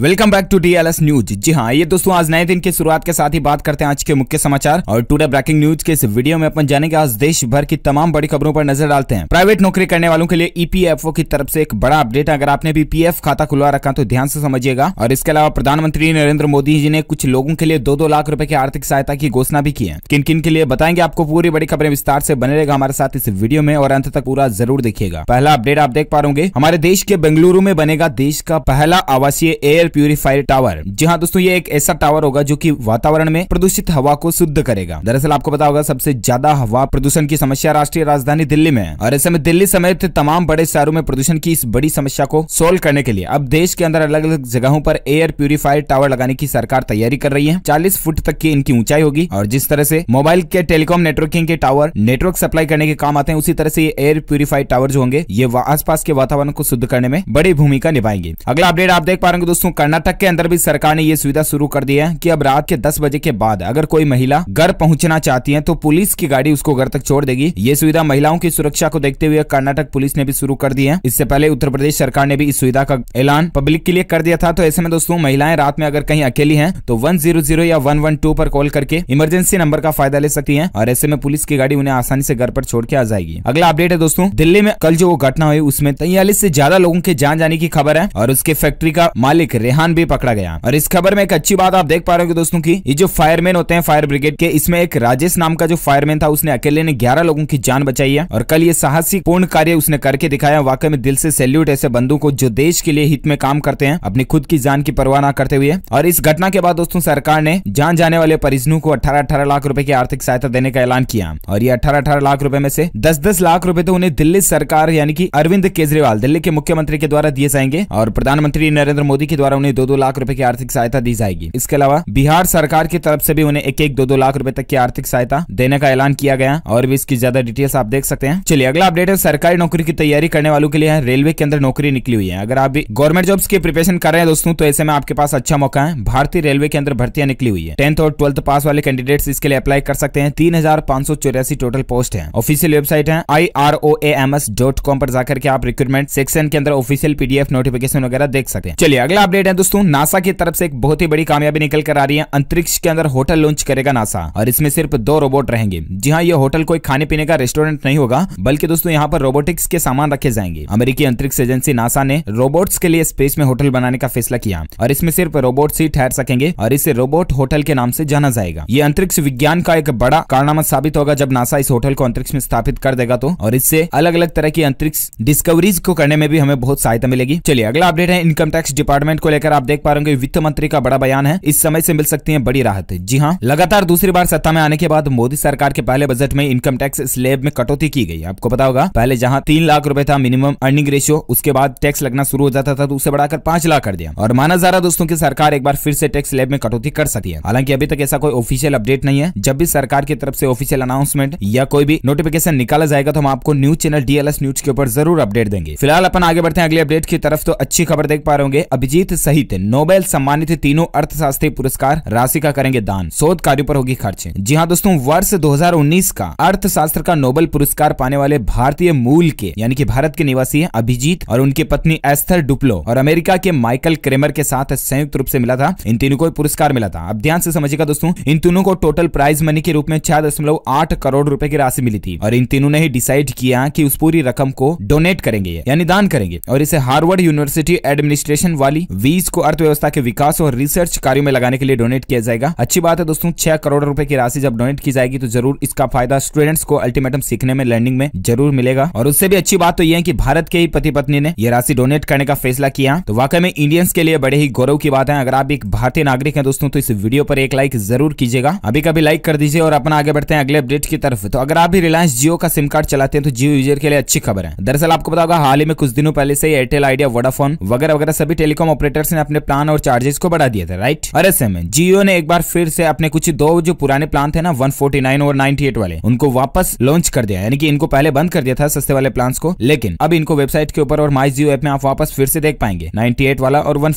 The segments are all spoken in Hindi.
welcome back to DLS news जी हाँ ये दोस्तों आज नए दिन की शुरुआत के साथ ही बात करते हैं आज के मुख्य समाचार और टुडे ब्रेकिंग न्यूज के इस वीडियो में अपन जानेंगे आज देश भर की तमाम बड़ी खबरों पर नजर डालते हैं प्राइवेट नौकरी करने वालों के लिए ईपीएफओ e की तरफ से एक बड़ा अपडेट अगर आपने भी पी खाता खुलवा रखा तो ध्यान से समझिएगा और इसके अलावा प्रधानमंत्री नरेंद्र मोदी जी ने कुछ लोगों के लिए दो दो लाख रूपये की आर्थिक सहायता की घोषणा भी की है किन किन के लिए बताएंगे आपको पूरी बड़ी खबरें विस्तार से बने रहेगा हमारे साथ इस वीडियो में और अंत तक पूरा जरूर देखिएगा पहला अपडेट आप देख पा रहे हमारे देश के बेंगलुरु में बनेगा देश का पहला आवासीय एयर प्यूरिफायर टावर जी हाँ दोस्तों ये एक ऐसा टावर होगा जो की वातावरण में प्रदूषित हवा को शुद्ध करेगा दरअसल आपको पता होगा सबसे ज्यादा हवा प्रदूषण की समस्या राष्ट्रीय राजधानी दिल्ली में और ऐसे में दिल्ली समेत तमाम बड़े शहरों में प्रदूषण की इस बड़ी समस्या को सोल्व करने के लिए अब देश के अंदर अलग अलग जगहों पर एयर प्यूरिफायर टावर लगाने की सरकार तैयारी कर रही है चालीस फुट तक की इनकी ऊंचाई होगी और जिस तरह से मोबाइल के टेलीकॉम नेटवर्किंग के टावर नेटवर्क सप्लाई करने के काम आते हैं उसी तरह से ये एयर प्यूरिफाइड टावर जो होंगे ये आसपास के वातावरण को शुद्ध करने में बड़ी भूमिका निभाएंगे अगला अपडेट आप देख पा रहे दोस्तों कर्नाटक के अंदर भी सरकार ने ये सुविधा शुरू कर दी है कि अब रात के दस बजे के बाद अगर कोई महिला घर पहुंचना चाहती है तो पुलिस की गाड़ी उसको घर तक छोड़ देगी ये सुविधा महिलाओं की सुरक्षा को देखते हुए कर्नाटक पुलिस ने भी शुरू कर दी है इससे पहले उत्तर प्रदेश सरकार ने भी इस सुविधा का ऐलान पब्लिक के लिए कर दिया था तो ऐसे में दोस्तों महिलाएं रात में अगर कहीं अकेली है तो वन या वन पर कॉल करके इमरजेंसी नंबर का फायदा ले सकती है और ऐसे में पुलिस की गाड़ी उन्हें आसानी से घर पर छोड़ के आ जाएगी अगला अपडेट है दोस्तों दिल्ली में कल जो घटना हुई उसमें तैयलीस से ज्यादा लोगों के जान जाने की खबर है और उसके फैक्ट्री का मालिक रेहान भी पकड़ा गया और इस खबर में एक अच्छी बात आप देख पा रहे हो दोस्तों की ये जो फायरमैन होते हैं फायर ब्रिगेड के इसमें एक राजेश नाम का जो फायरमैन था उसने अकेले ने ग्यारह लोगों की जान बचाई है और कल ये साहसी पूर्ण कार्य उसने करके दिखाया वाकई में दिल से सैल्यूट ऐसे बंधु को जो देश के लिए हित में काम करते हैं अपनी खुद की जान की परवाह ना करते हुए और इस घटना के बाद दोस्तों सरकार ने जान जाने वाले परिजनों को अठारह अठारह लाख रूपये की आर्थिक सहायता देने का ऐलान किया और ये अठारह अठारह लाख रूपये में से दस दस लाख रूपये तो उन्हें दिल्ली सरकार यानी कि अरविंद केजरीवाल दिल्ली के मुख्यमंत्री के द्वारा दिए जाएंगे और प्रधानमंत्री नरेंद्र मोदी के द्वारा द्वारा उन्हें दो दो लाख रूपये की आर्थिक सहायता दी जाएगी इसके अलावा बिहार सरकार की तरफ से भी उन्हें एक एक दो दो लाख रूपए तक की आर्थिक सहायता देने का ऐलान किया गया और भी इसकी ज्यादा डिटेल्स आप देख सकते हैं चलिए अगला अपडेट है सरकारी नौकरी की तैयारी करने वालों के लिए रेलवे के अंदर नौकरी निकली हुई है अगर आप भी गवर्नमेंट जॉब्स की प्रिपरेशन कर रहे हैं दोस्तों तो ऐसे में आपके पास अच्छा मौका है भारतीय रेलवे के अंदर भर्तियां निकली हुई है टेंथ और ट्वेल्थ पास वाले कैंडिडेट्स इसके लिए अप्लाई कर सकते हैं तीन हजार पांच सौ चौरासी टोटल पोस्ट है ऑफिशियल वेबसाइट है I R O A M S dot com पर जाकर के आप रिक्रूटमेंट सेक्शन के अंदर ऑफिशियल पीडीएफ नोटिफिकेशन वगैरह देख सकते हैं चलिए अगला अपडेट अपडेट है दोस्तों नासा की तरफ से एक बहुत ही बड़ी कामयाबी निकल कर आ रही है अंतरिक्ष के अंदर होटल लॉन्च करेगा नासा और इसमें सिर्फ दो रोबोट रहेंगे जी हाँ ये होटल कोई खाने पीने का रेस्टोरेंट नहीं होगा बल्कि दोस्तों यहाँ पर रोबोटिक्स के सामान रखे जाएंगे अमेरिकी अंतरिक्ष एजेंसी नासा ने रोबोट्स के लिए स्पेस में होटल बनाने का फैसला किया और इसमें सिर्फ रोबोट ही ठहर सकेंगे और इसे रोबोट होटल के नाम से जाना जाएगा ये अंतरिक्ष विज्ञान का एक बड़ा कारनामा साबित होगा जब नासा इस होटल को अंतरिक्ष में स्थापित कर देगा तो और इससे अलग अलग तरह की अंतरिक्ष डिस्कवरीज को करने में भी हमें बहुत सहायता मिलेगी चलिए अगला अपडेट है इनकम टैक्स डिपार्टमेंट को लेकर आप देख पा रहे वित्त मंत्री का बड़ा बयान है इस समय से मिल सकती है बड़ी राहत जी हाँ लगातार दूसरी बार सत्ता में आने के बाद मोदी सरकार के पहले बजट में इनकम टैक्स स्लेब में कटौती की गई आपको पता होगा पहले जहाँ तीन लाख रूपए था मिनिमम अर्निंग रेशियो उसके बाद टैक्स लगना शुरू हो जाता था तो उसे बढ़ाकर पांच लाख कर दिया और माना जा रहा दोस्तों की सरकार एक बार फिर से टैक्स स्लेब में कटौती कर सकती है हालांकि अभी तक ऐसा कोई ऑफिशियल अपडेट नहीं है जब भी सरकार की तरफ से ऑफिशियल अनाउंसमेंट या कोई भी नोटिफिकेशन निकाला जाएगा तो हम आपको न्यूज चैनल डीएलएस न्यूज के ऊपर जरूर अपडेट देंगे फिलहाल अपन आगे बढ़ते हैं अगले अपडेट की तरफ तो अच्छी खबर देख पा रहे होंगे अभिजीत सहित नोबेल सम्मानित तीनों अर्थशास्त्री पुरस्कार राशि का करेंगे दान शोध कार्यो पर होगी खर्च जी हाँ दोस्तों वर्ष 2019 का अर्थशास्त्र का नोबेल पुरस्कार पाने वाले भारतीय मूल के यानी कि भारत के निवासी अभिजीत और उनके पत्नी एस्थर डुप्लो और अमेरिका के माइकल क्रेमर के साथ संयुक्त रूप से मिला था इन तीनों को पुरस्कार मिला था अब ध्यान से समझिएगा दोस्तों इन तीनों को टोटल प्राइज मनी के रूप में छह दशमलव आठ करोड़ रूपए की राशि मिली थी और इन तीनों ने ही डिसाइड किया कि उस पूरी रकम को डोनेट करेंगे यानी दान करेंगे और इसे हार्वर्ड यूनिवर्सिटी एडमिनिस्ट्रेशन वाली वी बीस को अर्थव्यवस्था के विकास और रिसर्च कार्यो में लगाने के लिए डोनेट किया जाएगा अच्छी बात है दोस्तों छह करोड़ रूपए की राशि जब डोनेट की जाएगी तो जरूर इसका फायदा स्टूडेंट्स को अल्टीमेटम सीखने में लर्निंग में जरूर मिलेगा और उससे भी अच्छी बात तो यह है की भारत के ही पति पत्नी ने यह राशि डोनेट करने का फैसला किया तो वाकई में इंडियंस के लिए बड़े ही गौरव की बात है अगर आप एक भारतीय नागरिक है दोस्तों तो इस वीडियो पर एक लाइक जरूर कीजिएगा अभी कभी लाइक कर दीजिए और अपना आगे बढ़ते हैं अगले अपडेट की तरफ तो अगर आप भी रिलायंस जियो का सिम कार्ड चलाते हैं तो जियो यूजर के लिए अच्छी खबर है दरअसल आपको बताओ हाल ही में कुछ दिनों पहले से एयरटेल आइडिया वोडाफोन वगैरह वगैरह सभी टेलीकॉम ऑपरेटर ऑपरेटर्स ने अपने प्लान और चार्जेस को बढ़ा दिया था राइट और ऐसे में जियो ने एक बार फिर से अपने कुछ दो जो पुराने प्लान थे ना 149 और 98 वाले उनको वापस लॉन्च कर दिया यानी कि इनको पहले बंद कर दिया था सस्ते वाले प्लान को लेकिन अब इनको वेबसाइट के ऊपर और माई जियो ऐप में आप वापस फिर से देख पाएंगे 98 वाला और वन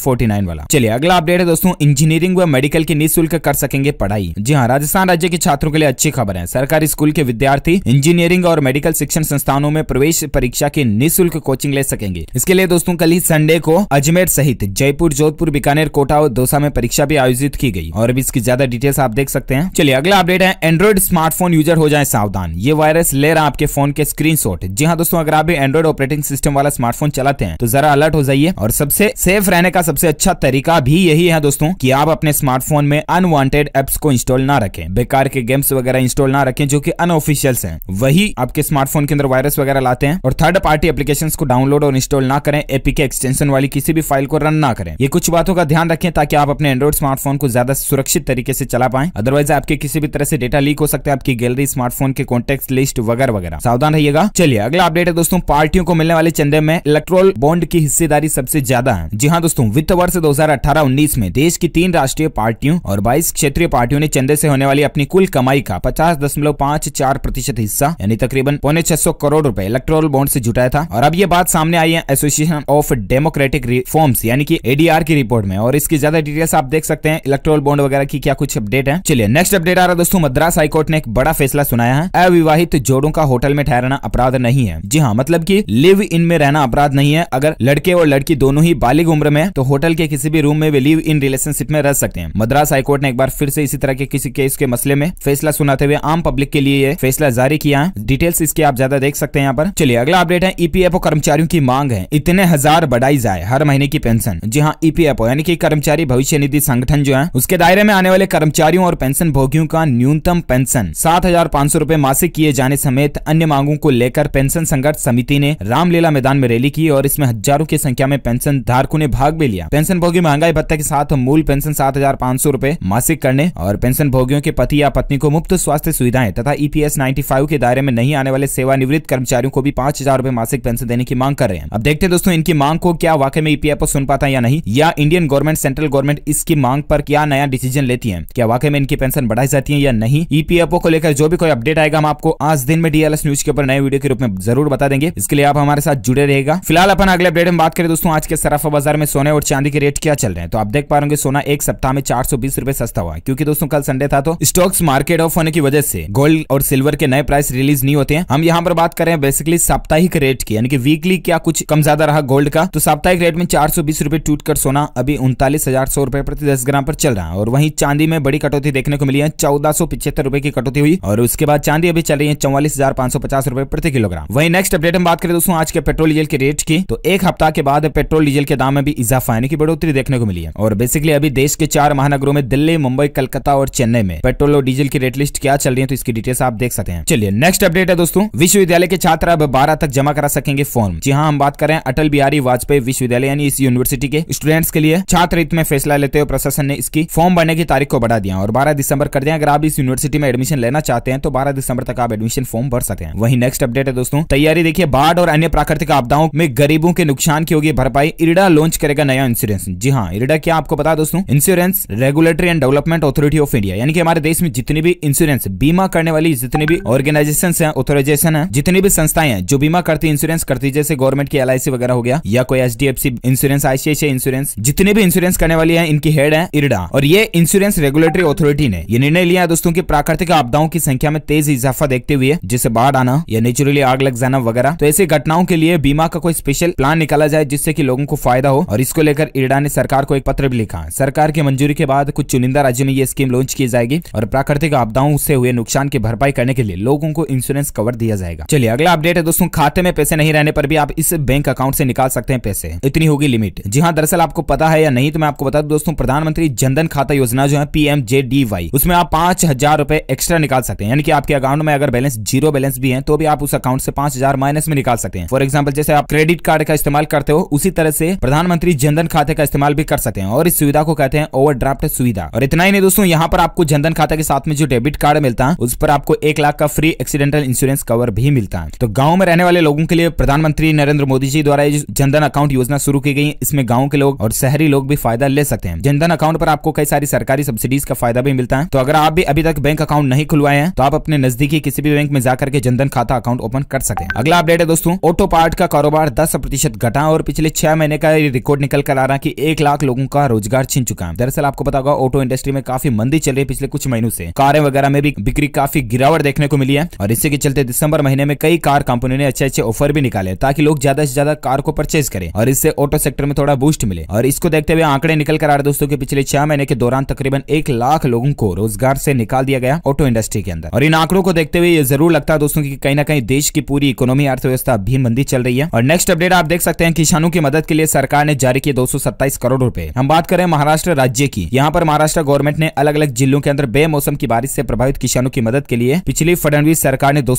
वाला चलिए अगला अपडेट है दोस्तों इंजीनियरिंग व मेडिकल की निःशुल्क कर सकेंगे पढ़ाई जी हाँ राजस्थान राज्य के छात्रों के लिए अच्छी खबर है सरकारी स्कूल के विद्यार्थी इंजीनियरिंग और मेडिकल शिक्षण संस्थानों में प्रवेश परीक्षा की निःशुल्क कोचिंग ले सकेंगे इसके लिए दोस्तों कल ही संडे को अजमेर सहित जयपुर जोधपुर बीकानेर कोटा और दौसा में परीक्षा भी आयोजित की गई और अभी इसकी ज्यादा डिटेल्स आप देख सकते हैं चलिए अगला अपडेट है एंड्रॉइड स्मार्टफोन यूजर हो जाए सावधान ये वायरस ले रहा आपके फोन के स्क्रीन जी हाँ दोस्तों अगर आप भी एंड्रॉइड ऑपरेटिंग सिस्टम वाला स्मार्टफोन चलाते हैं तो जरा अलर्ट हो जाइए और सबसे सेफ रहने का सबसे अच्छा तरीका भी यही है दोस्तों की आप अपने स्मार्टफोन में अनवांटेड एप्स को इंस्टॉल ना रखें बेकार के गेम्स वगैरह इंस्टॉल ना रखें जो की अनऑफिशियल है वही आपके स्मार्टफोन के अंदर वायरस वगैरह लाते हैं और थर्ड पार्टी एप्लीकेशन को डाउनलोड और इंस्टॉल ना करें एपी के एक्सटेंशन वाली किसी भी फाइल को रन ना करें ये कुछ बातों का ध्यान रखें ताकि आप अपने एंड्रॉइड स्मार्टफोन को ज्यादा सुरक्षित तरीके से चला पाए अदरवाइज आपके किसी भी तरह से डेटा लीक हो सकता है आपकी गैलरी स्मार्टफोन के कॉन्टेक्ट लिस्ट वगैरह वगैरह सावधान रहिएगा चलिए अगला अपडेट है दोस्तों पार्टियों को मिलने वाले चंदे में इलेक्ट्रोल बॉन्ड की हिस्सेदारी सबसे ज्यादा है जी हाँ दोस्तों वित्त वर्ष दो हजार में देश की तीन राष्ट्रीय पार्टियों और बाईस क्षेत्रीय पार्टियों ने चंदे से होने वाली अपनी कुल कमाई का पचास दशमलव पांच चार प्रतिशत हिस्सा यानी तकरीबन पौने छह सौ करोड़ रुपए इलेक्ट्रोल बॉन्ड से जुटाया था और अब ये बात सामने आई है एसोसिएशन ऑफ डेमोक्रेटिक रिफॉर्म्स यानी कि एडीआर की रिपोर्ट में और इसकी ज्यादा डिटेल्स आप देख सकते हैं इलेक्ट्रोल बॉन्ड वगैरह की क्या कुछ अपडेट है चलिए नेक्स्ट अपडेट आ रहा है दोस्तों मद्रास हाईकोर्ट ने एक बड़ा फैसला सुनाया है अविवाहित जोड़ों का होटल में ठहराना अपराध नहीं है जी हाँ मतलब की लिव इन में रहना अपराध नहीं है अगर लड़के और लड़की दोनों ही बालिग उम्र में तो होटल के किसी भी रूम में वे लिव इन रिलेशनशिप में रह सकते हैं मद्रास हाईकोर्ट ने एक बार फिर से इसी तरह के किसी केस के मसले में फैसला सुनाते हुए आम पब्लिक के लिए फैसला जारी किया है डिटेल्स इसके आप ज्यादा देख सकते हैं यहाँ पर चलिए अगला अपडेट है ईपीएफओ e कर्मचारियों की मांग है इतने हजार बढ़ाई जाए हर महीने की पेंशन जी हाँ ईपीएफओ e यानी कि कर्मचारी भविष्य निधि संगठन जो है उसके दायरे में आने वाले कर्मचारियों और पेंशन भोगियों का न्यूनतम पेंशन सात हजार पाँच सौ रूपए मासिक किए जाने समेत अन्य मांगों को लेकर पेंशन संघर्ष समिति ने रामलीला मैदान में रैली की और इसमें हजारों की संख्या में पेंशन धारकों ने भाग भी लिया पेंशन भोगी महंगाई भत्ता के साथ मूल पेंशन सात हजार पाँच सौ रूपए मासिक करने और पेंशन भोगियों के पति या पत्नी को मुफ्त स्वास्थ्य सुविधाएं तथा ईपीएस e फाइव के दायरे में नहीं आने वाले सेवानिवृत्त कर्मचारियों को भी पांच हजार मासिक पेंशन देने की मांग कर रहे हैं अब देखते दोस्तों इनकी मांग को क्या वाकई में ईपीएफ e सुन पाता है या नहीं या इंडियन गवर्नमेंट सेंट्रल गवर्नमेंट इसकी मांग पर क्या नया डिसीजन लेती है क्या वाकई में इनकी पेंशन बढ़ाई जाती है या नहीं ईपीएफओ e को लेकर जो भी कोई अपडेट आएगा हम आपको आज दिन में डीएलएस न्यूज के ऊपर नए वीडियो के रूप में जरूर बता देंगे इसके लिए आप हमारे साथ जुड़े रहेगा फिलहाल अपन अगले अपडेट में बात करें दोस्तों आज के सराफा बाजार में सोने और चांदी के रेट क्या चल रहे हैं तो आप देख पा रहे सोना एक सप्ताह में चार रुपए सस्ता हुआ क्योंकि दोस्तों कल संडे था तो स्टॉक्स मार्केट ऑफ होने की वजह से गोल्ड और सिल्वर के नए प्राइस रिलीज नहीं होते हैं हम यहाँ पर बात करें बेसिकली साप्ताहिक रेट की यानी कि वीकली क्या कुछ कम ज्यादा रहा गोल्ड का तो साप्ताहिक रेट में चार सौ छूट कर सोना अभी उनतालीस हजार सौ रुपए प्रति दस ग्राम पर चल रहा है और वहीं चांदी में बड़ी कटौती देखने को मिली है चौदह सौ पिछहत्तर रुपए की कटौती हुई और उसके बाद चांदी अभी चल रही है चौवालीस हजार पांच सौ पचास रुपए प्रति किलोग्राम वही नेक्स्ट अपडेट हम बात करें दोस्तों आज के पेट्रोल डीजल के रेट की तो एक हफ्ता के बाद पेट्रोल डीजल के दाम में भी इजाफा यानी की बढ़ोतरी देखने को मिली है और बेसिकली अभी देश के चार महानगरों में दिल्ली मुंबई कलकत्ता और चेन्नई में पेट्रोल और डीजल की रेट लिस्ट क्या चल रही है तो इसकी डिटेल्स आप देख सकते हैं चलिए नेक्स्ट अपडेट है दोस्तों विश्वविद्यालय के छात्र अब बारह तक जमा करा सकेंगे फॉर्म जी हाँ हम बात करें अटल बिहारी वाजपेयी विश्वविद्यालय यानी इस यूनिवर्सिटी के स्टूडेंट्स के लिए छात्र हित में फैसला लेते हुए प्रशासन ने इसकी फॉर्म भरने की तारीख को बढ़ा दिया और बारह दिसंबर कर दिया अगर आप इस यूनिवर्सिटी में एडमिशन लेना चाहते हैं तो बारह दिसंबर तक आप एडमिशन फॉर्म भर सकते हैं वही नेक्स्ट अपडेट है दोस्तों तैयारी देखिए बाढ़ और अन्य प्राकृतिक आपदाओं में गरीबों के नुकसान की होगी भरपाई इरडा लॉन्च करेगा नया इंश्योरेंस जी हाँ इरडा क्या आपको बता दोस्तों insurance regulatory and development authority of India यानी कि हमारे देश में जितनी भी इंश्योरेंस बीमा करने वाली जितनी भी ऑर्गेनाइजेशन है ऑथोराइजेशन है जितनी भी संस्थाएं हैं जो बीमा करती इंश्योरेंस करती जैसे गवर्नमेंट की एल वगैरह हो गया या कोई एच इंश्योरेंस आईसीआईसी इंश्योरेंस जितने भी इंश्योरेंस करने वाली है इनकी हेड है इरडा और ये इंश्योरेंस रेगुलेटरी अथॉरिटी ने ये निर्णय लिया है दोस्तों की प्राकृतिक आपदाओं की संख्या में तेज इजाफा देखते हुए जिससे बाढ़ आना या नेचुरली आग लग जाना वगैरह तो ऐसी घटनाओं के लिए बीमा का कोई स्पेशल प्लान निकाला जाए जिससे की लोगों को फायदा हो और इसको लेकर इरडा ने सरकार को एक पत्र भी लिखा सरकार की मंजूरी के बाद कुछ चुनिंदा राज्य में ये स्कीम लॉन्च की जाएगी और प्राकृतिक आपदाओं से हुए नुकसान की भरपाई करने के लिए लोगों को इंश्योरेंस कवर दिया जाएगा चलिए अगला अपडेट है दोस्तों खाते में पैसे नहीं रहने पर भी आप इस बैंक अकाउंट से निकाल सकते हैं पैसे इतनी होगी लिमिट जी हाँ दरअसल आपको पता है या नहीं तो मैं आपको बता दूं दोस्तों प्रधानमंत्री जनधन खाता योजना जो है पीएमजेडीवाई उसमें आप पांच हजार रुपए एक्स्ट्रा निकाल सकते हैं यानी कि आपके अकाउंट में अगर बैलेंस जीरो बैलेंस भी है तो भी आप उस अकाउंट से पांच हजार माइनस में निकाल सकते हैं फॉर एग्जाम्पल जैसे आप क्रेडिट कार्ड का इस्तेमाल करते हो उसी तरह से प्रधानमंत्री जनधन खाते का इस्तेमाल भी कर सकते हैं और इस सुविधा को कहते हैं ओवर सुविधा और इतना ही नहीं दोस्तों यहाँ पर आपको जनधन खाता के साथ में जो डेबिट कार्ड मिलता है उस पर आपको एक लाख का फ्री एक्सीडेंटल इंश्योरेंस कवर भी मिलता है तो गाँव में रहने वाले लोगों के लिए प्रधानमंत्री नरेंद्र मोदी जी द्वारा जनधन अकाउंट योजना शुरू की गई इसमें गाँव गाँव के लोग और शहरी लोग भी फायदा ले सकते हैं जनधन अकाउंट पर आपको कई सारी सरकारी सब्सिडीज का फायदा भी मिलता है तो अगर आप भी अभी तक बैंक अकाउंट नहीं खुलवाए हैं तो आप अपने नजदीकी किसी भी बैंक में जाकर के जनधन खाता अकाउंट ओपन कर सके अगला अपडेट है दोस्तों ऑटो पार्ट का कारोबार दस प्रतिशत घटा और पिछले छह महीने का रिकॉर्ड निकल कर आ रहा है की एक लाख लोगों का रोजगार छीन चुका है दरअसल आपको पता होगा ऑटो इंडस्ट्री में काफी मंदी चल रही है पिछले कुछ महीनों से कारें वगैरह में भी बिक्री काफी गिरावट देखने को मिली है और इसी के चलते दिसंबर महीने में कई कार कंपनियों ने अच्छे अच्छे ऑफर भी निकाले ताकि लोग ज्यादा से ज्यादा कार को परचेज करें और इससे ऑटो सेक्टर में थोड़ा बूस्ट बूस्ट मिले और इसको देखते हुए आंकड़े निकल कर आ रहे दोस्तों की पिछले छह महीने के दौरान तकरीबन एक लाख लोगों को रोजगार से निकाल दिया गया ऑटो इंडस्ट्री के अंदर और इन आंकड़ों को देखते हुए ये जरूर लगता है दोस्तों की कहीं ना कहीं देश की पूरी इकोनॉमी अर्थव्यवस्था भी मंदी चल रही है और नेक्स्ट अपडेट आप देख सकते हैं किसानों की मदद के लिए सरकार ने जारी किए दो करोड़ रूपए हम बात करें महाराष्ट्र राज्य की यहाँ पर महाराष्ट्र गवर्नमेंट ने अलग अलग जिलों के अंदर बेमौसम की बारिश से प्रभावित किसानों की मदद के लिए पिछली फडणवीस सरकार ने दो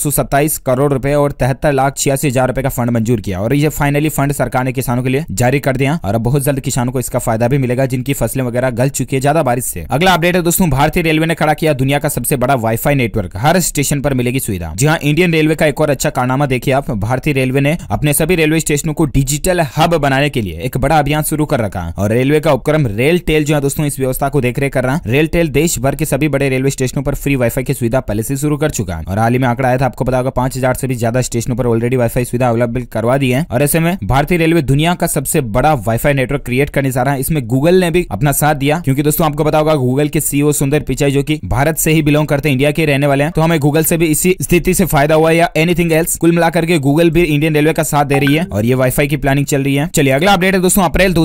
करोड़ रूपए और तिहत्तर लाख छियासी हजार रूपए का फंड मंजूर किया और ये फाइनली फंड सरकार ने किसानों के लिए जारी कर दिया और अब बहुत जल्द किसानों को इसका फायदा भी मिलेगा जिनकी फसलें वगैरह गल चुकी है ज्यादा बारिश से अगला अपडेट है दोस्तों भारतीय रेलवे ने खड़ा किया दुनिया का सबसे बड़ा वाईफाई नेटवर्क हर स्टेशन पर मिलेगी सुविधा जहाँ इंडियन रेलवे का एक और अच्छा कारनामा देखिए आप भारतीय रेलवे ने अपने सभी रेलवे स्टेशनों को डिजिटल हब बनाने के लिए एक बड़ा अभियान शुरू कर रखा और रेलवे का उपक्रम रेल टेल जो है दोस्तों इस व्यवस्था को देख कर रहा रेल टेल देश भर के सभी बड़े रेलवे स्टेशनों पर फ्री वाईफाई की सुविधा पहले से शुरू कर चुका है और हाल ही में आंकड़ा आया था आपको बताओ पांच हजार से भी ज्यादा स्टेशनों पर ऑलरेडी वाईफाई सुविधा अवेलेबल करवा दी है और ऐसे में भारतीय रेलवे दुनिया का सबसे बड़ा वाईफाई नेटवर्क क्रिएट करने जा रहा है इसमें गूगल ने भी अपना साथ दिया क्योंकि दोस्तों आपको पता होगा गूगल के सीईओ e सुंदर पिचाई जो की भारत से ही बिलोंग करते हैं इंडिया के रहने वाले हैं तो हमें गूगल से भी इसी स्थिति से फायदा हुआ या एनीथिंग एल्स कुल मिलाकर के गूगल भी इंडियन रेलवे का साथ दे रही है और ये वाईफाई की प्लानिंग चल रही है चलिए अगला अपडेट है दोस्तों अप्रैल दो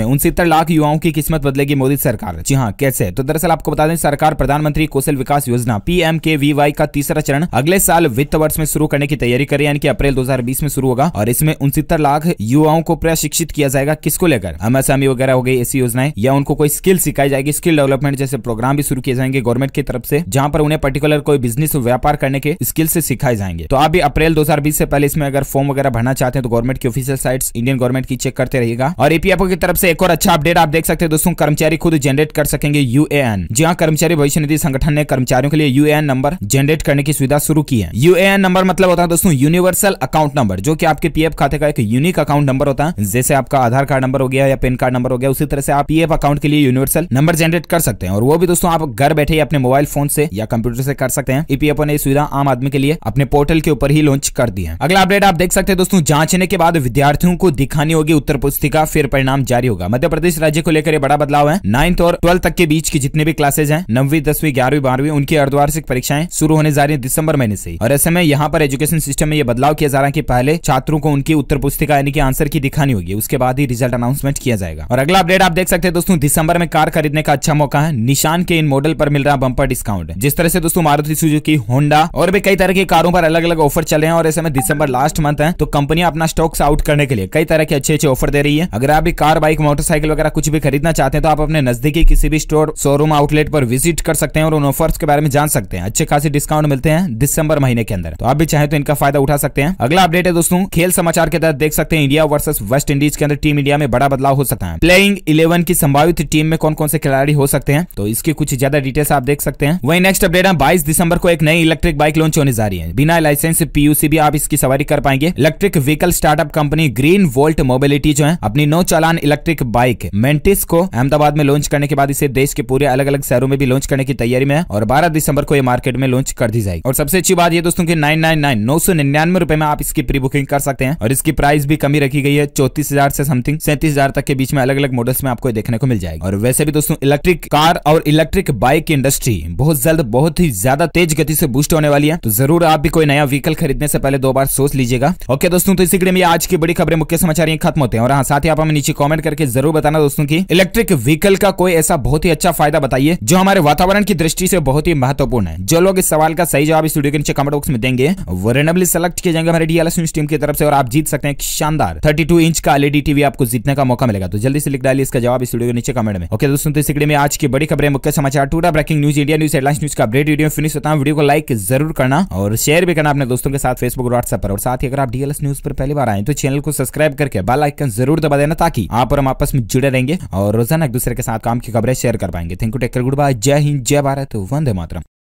में उनसत्तर लाख युवाओं की किस्मत बदलेगी मोदी सरकार जी हाँ कैसे तो दरअसल आपको बता दें सरकार प्रधानमंत्री कौशल विकास योजना पीएमकेवीवाई का तीसरा चरण अगले साल वित्त वर्ष में शुरू करने की तैयारी है यानी कि अप्रैल 2020 में शुरू होगा और इसमें उनसत्तर लाख युवाओं को प्रशिक्षित किया जाएगा किसको लेकर एमएसएमई वगैरह हो गई ऐसी योजनाएं या उनको कोई स्किल सिखाई जाएगी स्किल डेवलपमेंट जैसे प्रोग्राम भी शुरू किए जाएंगे गवर्नमेंट की तरफ से जहां पर उन्हें पर्टिकुलर कोई बिजनेस व्यापार करने के स्किल से सिखाए जाएंगे तो आप अप्रैल दो से पहले इसमें अगर फॉर्म वगैरह भरना चाहते हैं तो गवर्नमेंट की ऑफिसियल साइट इंडियन गवर्नमेंट की चेक करते रहेगा और ईपीएफओ की तरफ से एक और अच्छा अपडेट आप देख सकते हैं दोस्तों कर्मचारी खुद जनरेट कर सकेंगे यू जहाँ कर्मचारी भविष्य निधि संगठन ने कर्मचारियों के लिए यू नंबर जनरेट करने की सुविधा शुरू की है यू नंबर मतलब होता है दोस्तों यूनिवर्सल अकाउंट नंबर जो कि आपके पीएफ खाते का एक यूनिक अकाउंट नंबर होता है जैसे आपका आधार कार्ड नंबर हो गया या पेन कार्ड नंबर हो गया उसी तरह से आप पी e अकाउंट के लिए यूनिवर्सल नंबर जनरेट कर सकते हैं और वो भी दोस्तों आप घर बैठे अपने मोबाइल फोन से या कंप्यूटर से कर सकते हैं ईपीएफओ ने सुविधा आम आदमी के लिए अपने पोर्टल के ऊपर ही लॉन्च कर दी है अगला अपडेट आप देख सकते हैं दोस्तों जांचने के बाद विद्यार्थियों को दिखानी होगी उत्तर पुस्तिका फिर परिणाम जारी होगा मध्य प्रदेश राज्य को लेकर बड़ा बदलाव है नाइन्थ और ट्वेल्थ तक के बीच की जितने भी क्लासेज है नवी दसवीं ग्यारहवीं बारहवीं उनकी अर्धवार्षिक परीक्षाएं शुरू होने जा रही है दिसंबर महीने से और ऐसे में यहाँ पर एजुकेशन सिस्टम में यह बदलाव किया जा रहा है की पहले छात्रों को उनकी उत्तर पुस्तिका यानी कि आंसर की दिखानी होगी उसके बाद ही रिजल्ट अनाउंस अनाउंसमेंट किया जाएगा और अगला अपडेट आप देख सकते हैं दोस्तों दिसंबर में कार खरीदने का अच्छा मौका है निशान के इन मॉडल पर मिल रहा बंपर डिस्काउंट जिस तरह से दोस्तों मारुति सुजुकी होंडा और भी कई तरह की कारों पर अलग अलग ऑफर चले हैं और ऐसे में दिसंबर लास्ट मंथ है तो कंपनी अपना स्टॉक्स आउट करने के लिए कई तरह के अच्छे अच्छे ऑफर दे रही है अगर आप भी कार बाइक मोटरसाइकिल वगैरह कुछ भी खरीदना चाहते हैं तो आप अपने नजदीकी किसी भी स्टोर शोरूम आउटलेट पर विजिट कर सकते हैं और उन ऑफर्स के बारे में जान सकते हैं अच्छे खासी डिस्काउंट मिलते हैं दिसंबर महीने के अंदर तो आप भी चाहे तो इनका फायदा उठा सकते हैं अगला अपडेट है दोस्तों खेल समाचार के तहत देख सकते हैं इंडिया वर्सेस वेस्ट इंडीज के अंदर टीम इंडिया में बड़ा बड़ा बदलाव हो सकता है प्लेइंग इलेवन की संभावित टीम में कौन कौन से खिलाड़ी हो सकते हैं तो इसकी कुछ ज्यादा डिटेल्स आप देख सकते हैं वही नेक्स्ट अपडेट है बाईस दिसंबर को एक नई इलेक्ट्रिक बाइक लॉन्च होने जा रही है बिना लाइसेंस पीयूसी भी आप इसकी सवारी कर पाएंगे electric vehicle startup company green volt mobility जो है अपनी नौ चालान इलेक्ट्रिक बाइक मेंटिस को अहमदाबाद में लॉन्च करने के बाद इसे देश के पूरे अलग अलग शहरों में भी लॉन्च करने की तैयारी में है और बारह दिसंबर को ये मार्केट में लॉन्च कर दी जाएगी और सबसे अच्छी बात ये दोस्तों की नाइन नाइन नाइन नौ सौ निन्यानवे रुपए में आप इसकी प्री बुकिंग कर सकते हैं और इसकी प्राइस भी कमी रखी गई है चौतीस हजार से समथिंग पैंतीस हजार तक के बीच में अलग अलग मॉडल्स में आपको देखने को मिल जाएगी और वैसे भी दोस्तों इलेक्ट्रिक कार और इलेक्ट्रिक बाइक की इंडस्ट्री बहुत जल्द बहुत ही ज्यादा तेज गति से बूस्ट होने वाली है तो जरूर आप भी कोई नया व्हीकल खरीदने से पहले दो बार सोच लीजिएगा ओके दोस्तों तो इसी के में आज की बड़ी खबरें मुख्य समाचार ये खत्म होते हैं और हाँ साथ ही आप हमें नीचे कॉमेंट करके जरूर बताना दोस्तों की इलेक्ट्रिक व्हीकल का कोई ऐसा बहुत ही अच्छा फायदा बताइए जो हमारे वातावरण की दृष्टि से बहुत ही महत्वपूर्ण है जो लोग इस सवाल का सही जवाब इस वीडियो के नीचे कमेंट बॉक्स में देंगे रेनबली सेलेक्ट किए जाएंगे हमारे डीएलएस न्यूज टीम की तरफ से और आप जीत सकते हैं शानदार थर्टी इंच का एलईडी टीवी e आपको जीतने पूछने का मौका मिलेगा तो जल्दी से लिख डालिए इसका जवाब इस वीडियो के नीचे कमेंट में ओके दोस्तों तो इस में आज की बड़ी खबरें मुख्य समाचार टूटा breaking news India news headlines news का अपडेट वीडियो फिनिश होता है वीडियो को लाइक जरूर करना और शेयर भी करना अपने दोस्तों के साथ फेसबुक और व्हाट्सएप पर और साथ ही अगर आप डीएलएस न्यूज पर पहली बार आए तो चैनल को सब्सक्राइब करके बेल आइकन जरूर दबा देना ताकि आप और हम आपस में जुड़े रहेंगे और रोजाना एक दूसरे के साथ काम की खबरें शेयर कर पाएंगे thank you take good bye जय हिंद जय भारत वंदे मातरम